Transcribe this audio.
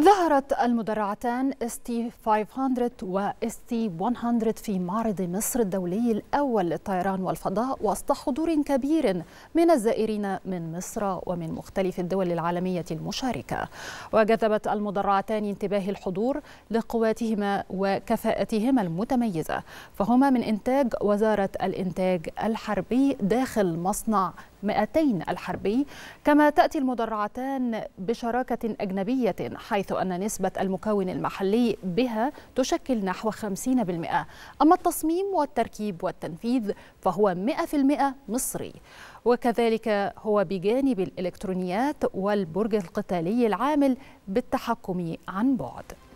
ظهرت المدرعتان ST 500 و تي 100 في معرض مصر الدولي الأول للطيران والفضاء وسط حضور كبير من الزائرين من مصر ومن مختلف الدول العالمية المشاركة وجذبت المدرعتان انتباه الحضور لقواتهما وكفاءتهما المتميزة فهما من إنتاج وزارة الإنتاج الحربي داخل مصنع 200 الحربي كما تأتي المدرعتان بشراكة أجنبية حيث أن نسبة المكون المحلي بها تشكل نحو 50% أما التصميم والتركيب والتنفيذ فهو 100% مصري وكذلك هو بجانب الإلكترونيات والبرج القتالي العامل بالتحكم عن بعد